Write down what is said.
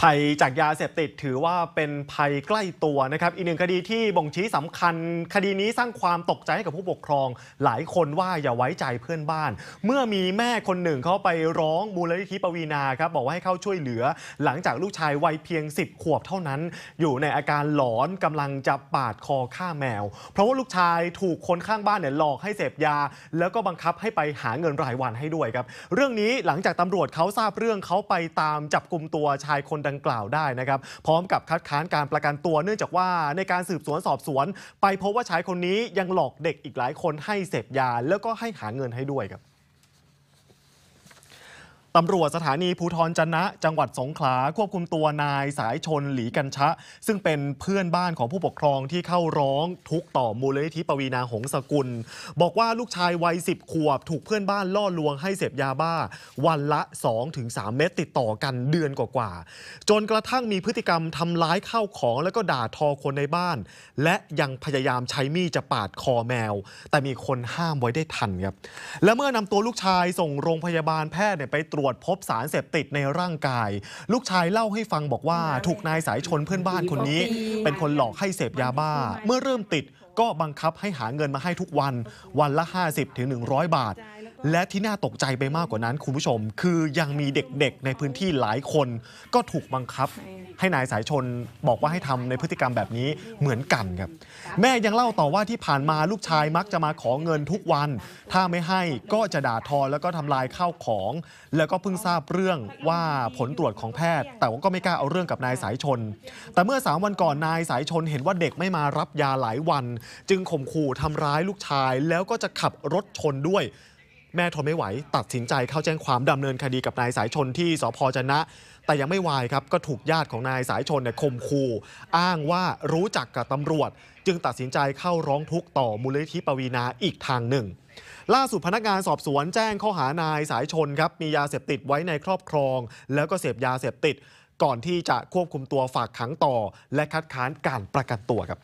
ภัยจากยาเสพติดถือว่าเป็นภัยใกล้ตัวนะครับอีกหนึ่งคดีที่บ่งชี้สำคัญ คดีนี้สร้างความตกใจให้กับผู้ปกครองหลายคนว่า อย่าไว้ใจเพื่อนบ้าน เมื่อมีแม่คนหนึ่งเขาไปร้องมูลนิธิปวีนาครับบอกว่าให้เข้าช่วยเหลือ หลังจากลูกชายวัยเพียง 10 ขวบเท่านั้น อยู่ในอาการหลอนกำลังจะปาดคอฆ่าแมว เพราะว่าลูกชายถูกคนข้างบ้านเนี่ยหลอกให้เสพยา แล้วก็บังคับให้ไปหาเงินรายวันให้ด้วยครับเรื่องนี้หลังจากตำรวจเขาทราบเรื่องเขาไปตามจับกลุ่มตัวชายคนดังกล่าวได้นะครับ พร้อมกับคัดค้านการประกันตัวเนื่องจากว่าในการสืบสวนสอบสวนไปพบว่าชายคนนี้ยังหลอกเด็กอีกหลายคนให้เสพยา แล้วก็ให้หาเงินให้ด้วยครับตำรวจสถานี ภูทรจันนะ จังหวัดสงขลา ควบคุมตัวนายสายชนหลีกันชะ ซึ่งเป็นเพื่อนบ้านของผู้ปกครองที่เข้าร้องทุกต่อมูลนิธิปวีนาหงสกุล บอกว่าลูกชายวัยสิบขวบถูกเพื่อนบ้านล่อลวงให้เสพยาบ้า วันละ 2-3 เม็ดติดต่อกันเดือนกว่าๆจนกระทั่งมีพฤติกรรม ทำร้ายข้าวของแล้วก็ด่าทอคนในบ้าน และยังพยายามใช้มีดจะปาดคอแมว แต่มีคนห้ามไว้ได้ทันครับและเมื่อนำตัวลูกชายส่งโรงพยาบาลแพทย์ไปตรวจพบสารเสพติดในร่างกาย ลูกชายเล่าให้ฟังบอกว่า ถูกนายสายชนเพื่อนบ้านคนนี้ เป็นคนหลอกให้เสพยาบ้า เมื่อเริ่มติดก็บังคับให้หาเงินมาให้ทุกวันวันละ 50-100 บาทและที่น่าตกใจไปมากกว่านั้นคุณผู้ชม คือยังมีเด็กๆในพื้นที่หลายคน ก็ถูกบังคับ ให้นายสายชนบอกว่าให้ทำในพฤติกรรมแบบนี้เหมือนกันครับแม่ยังเล่าต่อว่าที่ผ่านมาลูกชายมักจะมาขอเงินทุกวัน ถ้าไม่ให้ก็จะด่าทอแล้วก็ทำลายข้าวของ แล้วก็เพิ่งทราบเรื่องว่าผลตรวจของแพทย์ แต่ว่าก็ไม่กล้าเอาเรื่องกับนายสายชนแต่เมื่อ3วันก่อนนายสายชนเห็นว่าเด็กไม่มารับยาหลายวันจึงข่มขู่ทำร้ายลูกชายแล้วก็จะขับรถชนด้วยแม่ทนไม่ไหว ตัดสินใจเข้าแจ้งความดำเนินคดีกับนายสายชนที่สพจนะ แต่ยังไม่ไหวครับก็ถูกญาติของนายสายชนเนี่ยข่มขู่อ้างว่ารู้จักกับตำรวจ จึงตัดสินใจเข้าร้องทุกข์ต่อมูลนิธิปวีนาอีกทางหนึ่ง ล่าสุดพนักงานสอบสวนแจ้งข้อหานายสายชนครับมียาเสพติดไว้ในครอบครอง แล้วก็เสพยาเสพติด ก่อนที่จะควบคุมตัวฝากขังต่อ และคัดค้านการประกันตัวครับ